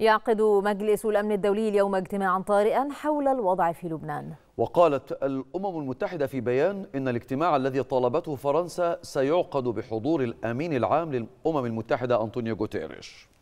يعقد مجلس الأمن الدولي اليوم اجتماعا طارئا حول الوضع في لبنان وقالت الأمم المتحدة في بيان إن الاجتماع الذي طالبته فرنسا سيعقد بحضور الأمين العام للأمم المتحدة أنطونيو غوتيريش